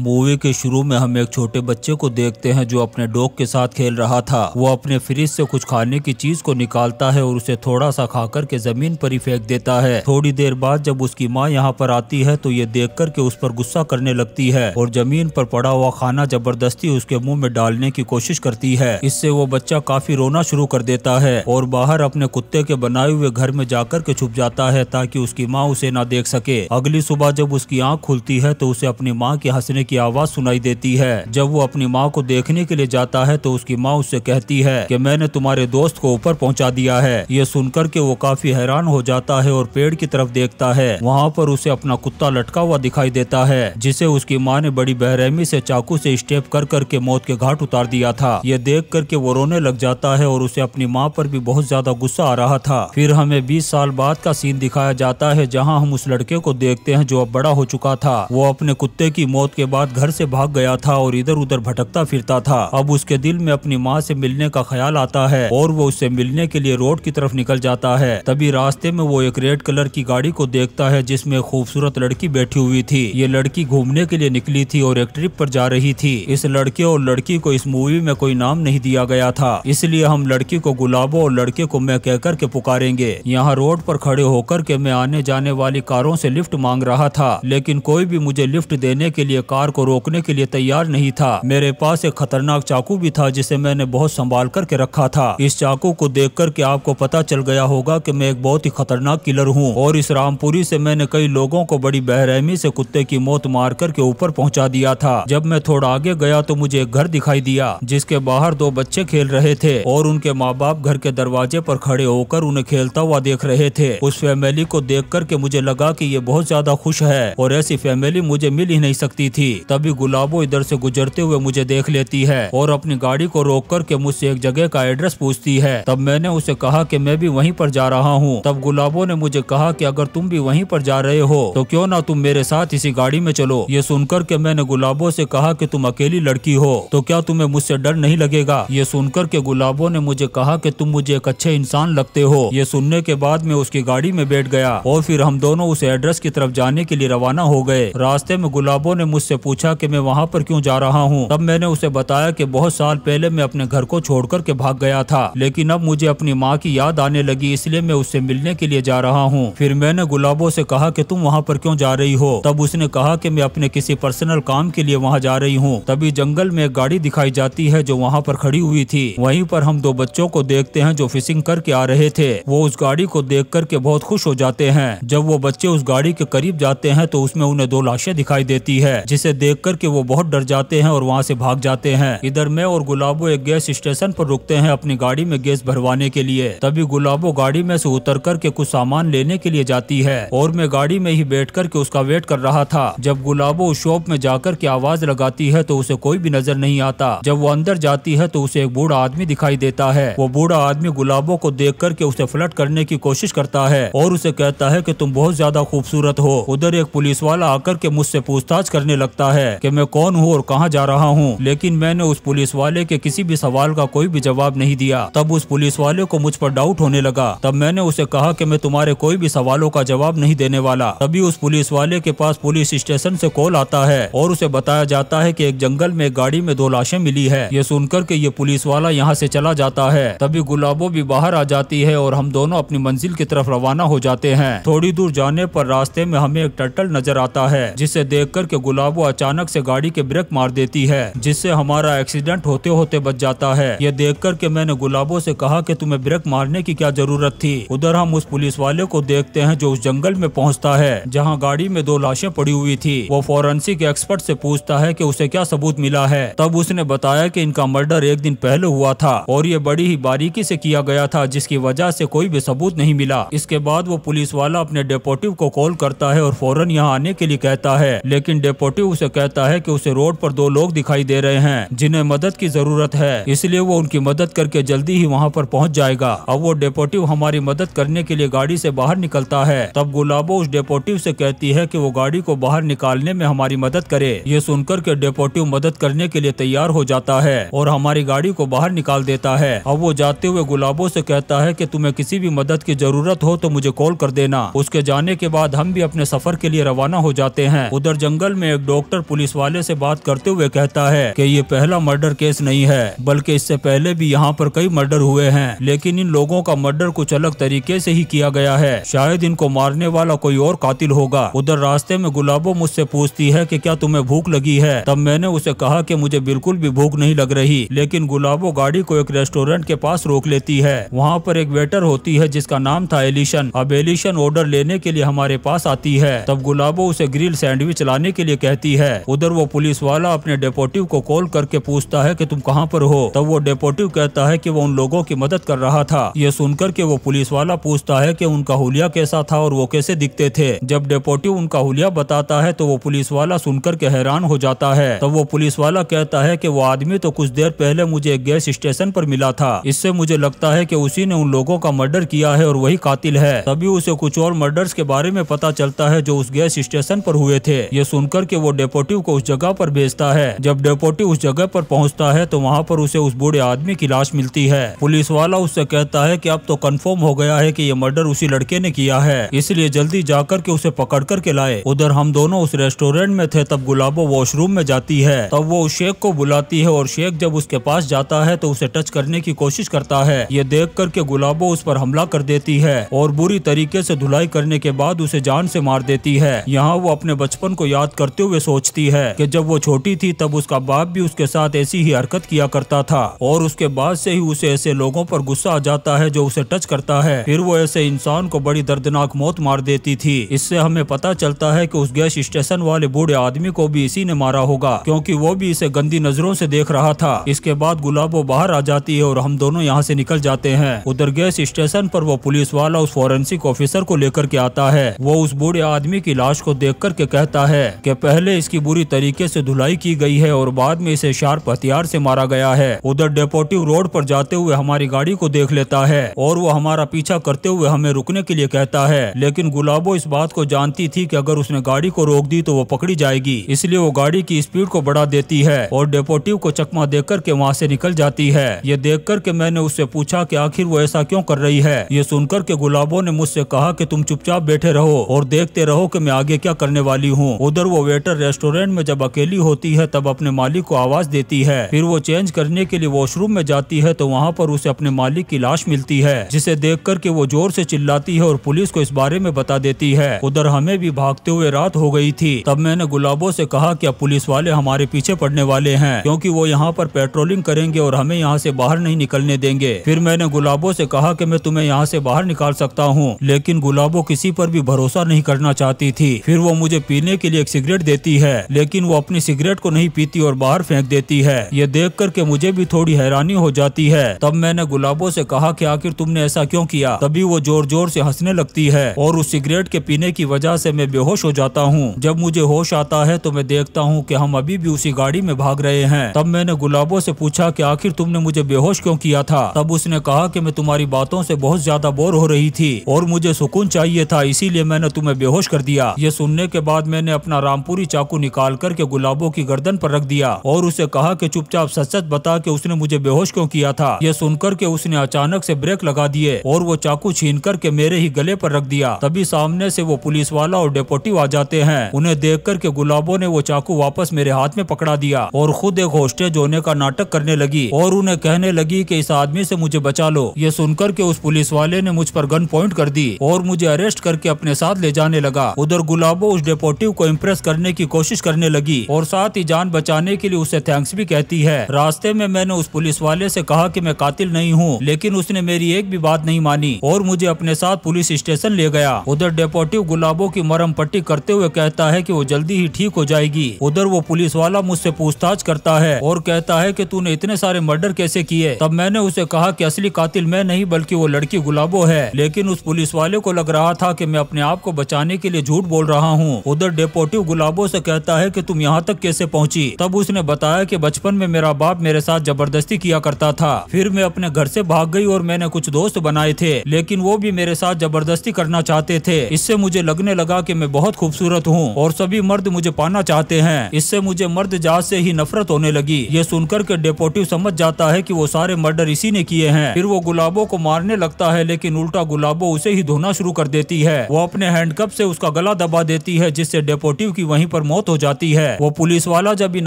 movie के शुरू में हम एक छोटे बच्चे को देखते हैं जो अपने डॉग के साथ खेल रहा था वो अपने फ्रिज से कुछ खाने की चीज को निकालता है और उसे थोड़ा सा खा करके जमीन पर ही फेंक देता है थोड़ी देर बाद जब उसकी माँ यहाँ पर आती है तो ये देख कर के उस पर गुस्सा करने लगती है और जमीन पर पड़ा हुआ खाना जबरदस्ती उसके मुँह में डालने की कोशिश करती है इससे वो बच्चा काफी रोना शुरू कर देता है और बाहर अपने कुत्ते के बनाए हुए घर में जाकर के छुप जाता है ताकि उसकी माँ उसे न देख सके अगली सुबह जब उसकी आँख खुलती है तो उसे अपनी माँ के हंसने की आवाज सुनाई देती है जब वो अपनी माँ को देखने के लिए जाता है तो उसकी माँ उससे कहती है कि मैंने तुम्हारे दोस्त को ऊपर पहुँचा दिया है ये सुनकर के वो काफी हैरान हो जाता है और पेड़ की तरफ देखता है वहाँ पर उसे अपना कुत्ता लटका हुआ दिखाई देता है जिसे उसकी माँ ने बड़ी बहरहमी से चाकू से स्टेप कर करके मौत के घाट उतार दिया था ये देख करके वो रोने लग जाता है और उसे अपनी माँ पर भी बहुत ज्यादा गुस्सा आ रहा था फिर हमें बीस साल बाद का सीन दिखाया जाता है जहाँ हम उस लड़के को देखते हैं जो अब बड़ा हो चुका था वो अपने कुत्ते की मौत के बाद घर से भाग गया था और इधर उधर भटकता फिरता था अब उसके दिल में अपनी माँ से मिलने का ख्याल आता है और वो उससे मिलने के लिए रोड की तरफ निकल जाता है तभी रास्ते में वो एक रेड कलर की गाड़ी को देखता है जिसमे खूबसूरत लड़की बैठी हुई थी ये लड़की घूमने के लिए निकली थी और एक ट्रिप पर जा रही थी इस लड़के और लड़की को इस मूवी में कोई नाम नहीं दिया गया था इसलिए हम लड़की को गुलाबो और लड़के को मैं कहकर के पुकारेंगे यहाँ रोड पर खड़े होकर के मैं आने जाने वाली कारों से लिफ्ट मांग रहा था लेकिन कोई भी मुझे लिफ्ट देने के लिए कार कार को रोकने के लिए तैयार नहीं था मेरे पास एक खतरनाक चाकू भी था जिसे मैंने बहुत संभाल करके रखा था इस चाकू को देख करके आपको पता चल गया होगा की मैं एक बहुत ही खतरनाक किलर हूँ और इस रामपुरी ऐसी मैंने कई लोगों को बड़ी बहरहमी ऐसी कुत्ते की मौत मार करके ऊपर पहुँचा दिया था जब मैं थोड़ा आगे गया तो मुझे एक घर दिखाई दिया जिसके बाहर दो बच्चे खेल रहे थे और उनके माँ बाप घर के दरवाजे पर खड़े होकर उन्हें खेलता हुआ देख रहे थे उस फैमिली को देख के मुझे लगा कि ये बहुत ज्यादा खुश है और ऐसी फैमिली मुझे मिल ही नहीं सकती थी तभी गुलाबो इधर से गुजरते हुए मुझे देख लेती है और अपनी गाड़ी को रोक कर के मुझसे एक जगह का एड्रेस पूछती है तब मैंने उसे कहा कि मैं भी वहीं पर जा रहा हूँ तब गुलाबो ने मुझे कहा कि अगर तुम भी वहीं पर जा रहे हो तो क्यों ना तुम मेरे साथ इसी गाड़ी में चलो ये सुनकर के मैंने गुलाबो से कहा कि तुम अकेली लड़की हो तो क्या तुम्हें मुझसे डर नहीं लगेगा ये सुनकर के गुलाबो ने मुझे कहा कि तुम मुझे एक अच्छे इंसान लगते हो ये सुनने के बाद मैं उसकी गाड़ी में बैठ गया और फिर हम दोनों उस एड्रेस की तरफ जाने के लिए रवाना हो गए रास्ते में गुलाबो ने मुझसे पूछा कि मैं वहाँ पर क्यों जा रहा हूँ तब मैंने उसे बताया कि बहुत साल पहले मैं अपने घर को छोड़ कर के भाग गया था लेकिन अब मुझे अपनी माँ की याद आने लगी इसलिए मैं उससे मिलने के लिए जा रहा हूँ फिर मैंने गुलाबों से कहा कि तुम वहाँ पर क्यों जा रही हो तब उसने कहा कि मैं अपने किसी पर्सनल काम के लिए वहाँ जा रही हूँ तभी जंगल में एक गाड़ी दिखाई जाती है जो वहाँ पर खड़ी हुई थी वहीं पर हम दो बच्चों को देखते हैं जो फिशिंग करके आ रहे थे वो उस गाड़ी को देख करके बहुत खुश हो जाते हैं जब वो बच्चे उस गाड़ी के करीब जाते हैं तो उसमें उन्हें दो लाशें दिखाई देती है जिसे कर के वो बहुत डर जाते हैं और वहाँ से भाग जाते हैं इधर मैं और गुलाबो एक गैस स्टेशन पर रुकते हैं अपनी गाड़ी में गैस भरवाने के लिए तभी गुलाबो गाड़ी में से उतर कर के कुछ सामान लेने के लिए जाती है और मैं गाड़ी में ही बैठ कर के उसका वेट कर रहा था जब गुलाबो उस शॉप में जाकर के आवाज लगाती है तो उसे कोई भी नजर नहीं आता जब वो अंदर जाती है तो उसे एक बूढ़ा आदमी दिखाई देता है वो बूढ़ा आदमी गुलाबो को देख करके उसे फ्लट करने की कोशिश करता है और उसे कहता है की तुम बहुत ज्यादा खूबसूरत हो उधर एक पुलिस वाला आकर के मुझसे पूछताछ करने लगता पता है कि मैं कौन हूँ और कहाँ जा रहा हूँ लेकिन मैंने उस पुलिस वाले के किसी भी सवाल का कोई भी जवाब नहीं दिया तब उस पुलिस वाले को मुझ पर डाउट होने लगा तब मैंने उसे कहा कि मैं तुम्हारे कोई भी सवालों का जवाब नहीं देने वाला तभी उस पुलिस वाले के पास पुलिस स्टेशन से कॉल आता है और उसे बताया जाता है की एक जंगल में एक गाड़ी में दो लाशें मिली है ये सुनकर के ये पुलिस वाला यहाँ ऐसी चला जाता है तभी गुलाबो भी बाहर आ जाती है और हम दोनों अपनी मंजिल की तरफ रवाना हो जाते हैं थोड़ी दूर जाने पर रास्ते में हमें एक टर्टल नजर आता है जिसे देख कर के गुलाबो अचानक से गाड़ी के ब्रेक मार देती है जिससे हमारा एक्सीडेंट होते होते बच जाता है ये देख कर के मैंने गुलाबों से कहा कि तुम्हें ब्रेक मारने की क्या जरूरत थी उधर हम उस पुलिस वाले को देखते हैं जो उस जंगल में पहुंचता है जहां गाड़ी में दो लाशें पड़ी हुई थी वो फोरेंसिक एक्सपर्ट से पूछता है कि उसे क्या सबूत मिला है तब उसने बताया कि इनका मर्डर एक दिन पहले हुआ था और ये बड़ी ही बारीकी से किया गया था जिसकी वजह से कोई भी सबूत नहीं मिला इसके बाद वो पुलिस वाला अपने डेपोटिव को कॉल करता है और फौरन यहाँ आने के लिए कहता है लेकिन डेपोटिव उसे कहता है कि उसे रोड पर दो लोग दिखाई दे रहे हैं जिन्हें मदद की जरूरत है इसलिए वो उनकी मदद करके जल्दी ही वहाँ पर पहुँच जाएगा अब वो डेपोटिव हमारी मदद करने के लिए गाड़ी से बाहर निकलता है तब गुलाबो उस डेपोटिव से कहती है कि वो गाड़ी को बाहर निकालने में हमारी मदद करे ये सुनकर के डेपोटिव मदद करने के लिए तैयार हो जाता है और हमारी गाड़ी को बाहर निकाल देता है अब वो जाते हुए गुलाबो से कहता है कि तुम्हें किसी भी मदद की जरूरत हो तो मुझे कॉल कर देना उसके जाने के बाद हम भी अपने सफर के लिए रवाना हो जाते हैं उधर जंगल में एक डॉग डॉक्टर पुलिस वाले से बात करते हुए कहता है कि ये पहला मर्डर केस नहीं है बल्कि इससे पहले भी यहाँ पर कई मर्डर हुए हैं लेकिन इन लोगों का मर्डर कुछ अलग तरीके से ही किया गया है शायद इनको मारने वाला कोई और कातिल होगा उधर रास्ते में गुलाबो मुझसे पूछती है की क्या तुम्हे भूख लगी है तब मैंने उसे कहा की मुझे बिल्कुल भी भूख नहीं लग रही लेकिन गुलाबो गाड़ी को एक रेस्टोरेंट के पास रोक लेती है वहाँ पर एक वेटर होती है जिसका नाम था एलिशन अब एलिशन ऑर्डर लेने के लिए हमारे पास आती है तब गुलाबो उसे ग्रिल सैंडविच लाने के लिए कहती जाती है उधर वो पुलिस वाला अपने डेपोटिव को कॉल करके पूछता है की तुम कहाँ पर हो तब वो डेपोटिव कहता है की वो उन लोगों की मदद कर रहा था ये सुनकर के वो पुलिस वाला पूछता है की उनका हुलिया कैसा था और वो कैसे दिखते थे जब डेपोटिव उनका हुलिया बताता है तो वो पुलिस वाला सुनकर के हैरान हो जाता है तब वो पुलिस वाला कहता है की वो आदमी तो कुछ देर पहले मुझे एक गैस स्टेशन पर मिला था इससे मुझे लगता है की उसी ने उन लोगों का मर्डर किया है और वही कातिल है तभी उसे कुछ और मर्डर्स के बारे में पता चलता है जो उस गैस स्टेशन पर हुए थे ये सुनकर के वो डेपोटिव को उस जगह पर भेजता है जब डेपोटिव उस जगह पर पहुंचता है तो वहां पर उसे उस बूढ़े आदमी की लाश मिलती है पुलिस वाला उससे कहता है कि अब तो कंफर्म हो गया है कि ये मर्डर उसी लड़के ने किया है इसलिए जल्दी जाकर के उसे पकड़ करके लाए उधर हम दोनों उस रेस्टोरेंट में थे तब गुलाबो वॉशरूम में जाती है तब वो उस शेख को बुलाती है और शेख जब उसके पास जाता है तो उसे टच करने की कोशिश करता है ये देख करके गुलाबो उस पर हमला कर देती है और बुरी तरीके ऐसी धुलाई करने के बाद उसे जान ऐसी मार देती है यहाँ वो अपने बचपन को याद करते हुए सो सोचती है कि जब वो छोटी थी तब उसका बाप भी उसके साथ ऐसी ही हरकत किया करता था और उसके बाद से ही उसे ऐसे लोगों पर गुस्सा आ जाता है जो उसे टच करता है फिर वो ऐसे इंसान को बड़ी दर्दनाक मौत मार देती थी इससे हमें पता चलता है की उस गैस स्टेशन वाले बूढ़े आदमी को भी इसी ने मारा होगा क्यूँकी वो भी इसे गंदी नजरों ऐसी देख रहा था इसके बाद गुलाबो बाहर आ जाती है और हम दोनों यहाँ ऐसी निकल जाते हैं उधर गैस स्टेशन आरोप वो पुलिस वाला उस फॉरेंसिक ऑफिसर को लेकर के आता है वो उस बूढ़े आदमी की लाश को देख कर के कहता है कि पहले इसकी बुरी तरीके से धुलाई की गई है और बाद में इसे शार्प हथियार से मारा गया है उधर डेपोटिव रोड पर जाते हुए हमारी गाड़ी को देख लेता है और वो हमारा पीछा करते हुए हमें रुकने के लिए कहता है लेकिन गुलाबो इस बात को जानती थी कि अगर उसने गाड़ी को रोक दी तो वो पकड़ी जाएगी इसलिए वो गाड़ी की स्पीड को बढ़ा देती है और डेपोटिव को चकमा देख के वहाँ ऐसी निकल जाती है ये देख कर के मैंने उससे पूछा की आखिर वो ऐसा क्यों कर रही है ये सुनकर के गुलाबो ने मुझसे कहा की तुम चुपचाप बैठे रहो और देखते रहो की मैं आगे क्या करने वाली हूँ उधर वो वेटर रेस्टोरेंट में जब अकेली होती है तब अपने मालिक को आवाज़ देती है फिर वो चेंज करने के लिए वॉशरूम में जाती है तो वहाँ पर उसे अपने मालिक की लाश मिलती है जिसे देख कर के वो जोर से चिल्लाती है और पुलिस को इस बारे में बता देती है उधर हमें भी भागते हुए रात हो गई थी तब मैंने गुलाबों से कहा कि अब पुलिस वाले हमारे पीछे पड़ने वाले हैं क्योंकि वो यहाँ पर पेट्रोलिंग करेंगे और हमें यहाँ से बाहर नहीं निकलने देंगे फिर मैंने गुलाबों से कहा कि मैं तुम्हें यहाँ से बाहर निकाल सकता हूँ लेकिन गुलाबों किसी पर भी भरोसा नहीं करना चाहती थी फिर वो मुझे पीने के लिए एक सिगरेट देती है है लेकिन वो अपनी सिगरेट को नहीं पीती और बाहर फेंक देती है ये देख करके मुझे भी थोड़ी हैरानी हो जाती है तब मैंने गुलाबों से कहा कि आखिर तुमने ऐसा क्यों किया तभी वो जोर जोर से हंसने लगती है और उस सिगरेट के पीने की वजह से मैं बेहोश हो जाता हूँ जब मुझे होश आता है तो मैं देखता हूँ की हम अभी भी उसी गाड़ी में भाग रहे हैं तब मैंने गुलाबों से पूछा कि आखिर तुमने मुझे बेहोश क्यों किया था तब उसने कहा कि मैं तुम्हारी बातों से बहुत ज्यादा बोर हो रही थी और मुझे सुकून चाहिए था इसीलिए मैंने तुम्हें बेहोश कर दिया ये सुनने के बाद मैंने अपना रामपुरी चाकू चाकू निकाल कर के गुलाबों की गर्दन पर रख दिया और उसे कहा कि चुपचाप सच सच बता कि उसने मुझे बेहोश क्यों किया था यह सुनकर के उसने अचानक से ब्रेक लगा दिए और वो चाकू छीन कर के मेरे ही गले पर रख दिया तभी सामने से वो पुलिस वाला और डेपोटिव आ जाते हैं उन्हें देख कर के गुलाबों ने वो चाकू वापस मेरे हाथ में पकड़ा दिया और खुद एक होस्टेज होने का नाटक करने लगी और उन्हें कहने लगी की इस आदमी ऐसी मुझे बचा लो ये सुनकर के उस पुलिस वाले ने मुझ पर गन पॉइंट कर दी और मुझे अरेस्ट करके अपने साथ ले जाने लगा उधर गुलाबो उस डेपोटिव को इम्प्रेस करने की कोशिश करने लगी और साथ ही जान बचाने के लिए उसे थैंक्स भी कहती है रास्ते में मैंने उस पुलिस वाले से कहा कि मैं कातिल नहीं हूँ लेकिन उसने मेरी एक भी बात नहीं मानी और मुझे अपने साथ पुलिस स्टेशन ले गया उधर डेपोटिव गुलाबों की मरम पट्टी करते हुए कहता है की वो जल्दी ही ठीक हो जाएगी उधर वो पुलिस वाला मुझसे पूछताछ करता है और कहता है की तूने इतने सारे मर्डर कैसे किए तब मैंने उसे कहा की असली कातिल मैं नहीं बल्कि वो लड़की गुलाबो है लेकिन उस पुलिस वाले को लग रहा था की मैं अपने आप को बचाने के लिए झूठ बोल रहा हूँ उधर डेपोटिव गुलाबों से कहता है कि तुम यहाँ तक कैसे पहुँची तब उसने बताया कि बचपन में मेरा बाप मेरे साथ जबरदस्ती किया करता था फिर मैं अपने घर से भाग गई और मैंने कुछ दोस्त बनाए थे लेकिन वो भी मेरे साथ जबरदस्ती करना चाहते थे इससे मुझे लगने लगा कि मैं बहुत खूबसूरत हूँ और सभी मर्द मुझे पाना चाहते हैं इससे मुझे मर्द जात से ही नफरत होने लगी ये सुनकर के डेपोटिव समझ जाता है की वो सारे मर्डर इसी ने किए हैं फिर वो गुलाबों को मारने लगता है लेकिन उल्टा गुलाबो उसे ही धोना शुरू कर देती है वो अपने हैंडकप से उसका गला दबा देती है जिससे डेपोटिव की वहीं पर मौत हो जाती है वो पुलिस वाला जब इन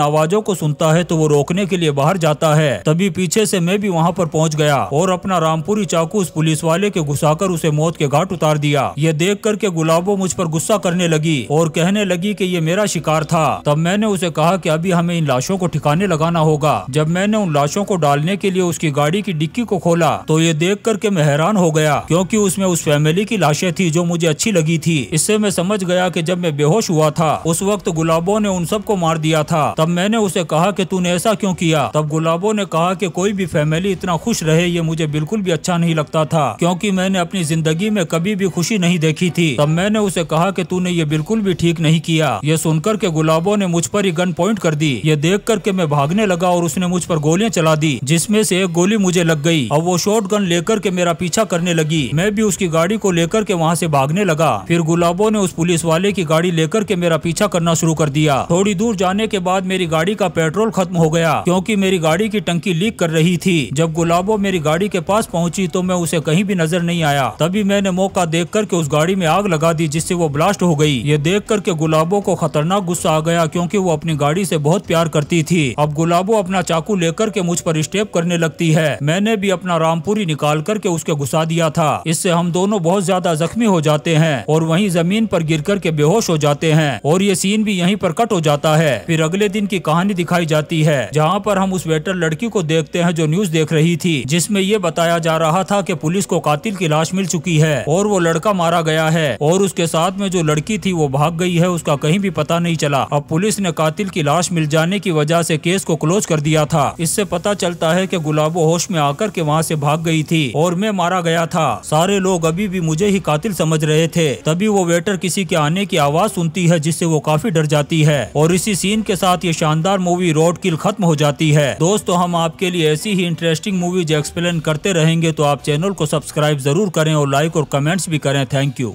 आवाजों को सुनता है तो वो रोकने के लिए बाहर जाता है तभी पीछे से मैं भी वहाँ पर पहुँच गया और अपना रामपुरी चाकू उस पुलिस वाले के घुसा उसे मौत के घाट उतार दिया ये देख करके गुलाबो मुझ पर गुस्सा करने लगी और कहने लगी की ये मेरा शिकार था तब मैंने उसे कहा की अभी हमें इन लाशों को ठिकाने लगाना होगा जब मैंने उन लाशों को डालने के लिए उसकी गाड़ी की डिक्की को खोला तो ये देख करके मैं हैरान हो गया क्योंकि उसमें उस फैमिली की लाशें थी जो मुझे अच्छी लगी थी इससे मैं समझ गया कि जब मैं बेहोश हुआ था उस वक्त गुलाबों ने उन सबको मार दिया था तब मैंने उसे कहा कि तूने ऐसा क्यों किया तब गुलाबों ने कहा कि कोई भी फैमिली इतना खुश रहे ये मुझे बिल्कुल भी अच्छा नहीं लगता था क्योंकि मैंने अपनी जिंदगी में कभी भी खुशी नहीं देखी थी तब मैंने उसे कहा कि तूने ये बिल्कुल भी ठीक नहीं किया ये सुनकर के गुलाबों ने मुझ पर ही गन पॉइंट कर दी ये देख करके मैं भागने लगा और उसने मुझ पर गोलियां चला दी जिसमें से एक गोली मुझे लग गई और वो शॉर्ट गन लेकर के मेरा पीछा करने लगी मैं भी उसकी गाड़ी को लेकर के वहाँ से भागने लगा फिर गुलाबों ने उस पुलिस वाले की गाड़ी लेकर के मेरा पीछा करना शुरू शुरू कर दिया थोड़ी दूर जाने के बाद मेरी गाड़ी का पेट्रोल खत्म हो गया क्योंकि मेरी गाड़ी की टंकी लीक कर रही थी जब गुलाबो मेरी गाड़ी के पास पहुंची तो मैं उसे कहीं भी नजर नहीं आया तभी मैंने मौका देख कर के उस गाड़ी में आग लगा दी जिससे वो ब्लास्ट हो गयी ये देख कर के गुलाबो को खतरनाक गुस्सा आ गया क्यूँकी वो अपनी गाड़ी ऐसी बहुत प्यार करती थी अब गुलाबो अपना चाकू लेकर के मुझ पर स्टेप करने लगती है मैंने भी अपना रामपुरी निकाल करके उसके घुसा दिया था इससे हम दोनों बहुत ज्यादा जख्मी हो जाते हैं और वहीं जमीन पर गिर कर के बेहोश हो जाते हैं और ये सीन भी यहीं पर कट हो जाता है फिर अगले दिन की कहानी दिखाई जाती है जहाँ पर हम उस वेटर लड़की को देखते हैं जो न्यूज देख रही थी जिसमें ये बताया जा रहा था कि पुलिस को कातिल की लाश मिल चुकी है और वो लड़का मारा गया है और उसके साथ में जो लड़की थी वो भाग गई है उसका कहीं भी पता नहीं चला अब पुलिस ने कातिल की लाश मिल जाने की वजह से केस को क्लोज कर दिया था इससे पता चलता है कि गुलाबो होश में आकर के वहाँ से भाग गई थी और मैं मारा गया था सारे लोग अभी भी मुझे ही कातिल समझ रहे थे तभी वो वेटर किसी के आने की आवाज सुनती है जिससे वो काफी डर कर जाती है और इसी सीन के साथ ये शानदार मूवी रोड किल खत्म हो जाती है दोस्तों हम आपके लिए ऐसी ही इंटरेस्टिंग मूवीज एक्सप्लेन करते रहेंगे तो आप चैनल को सब्सक्राइब जरूर करें और लाइक और कमेंट्स भी करें थैंक यू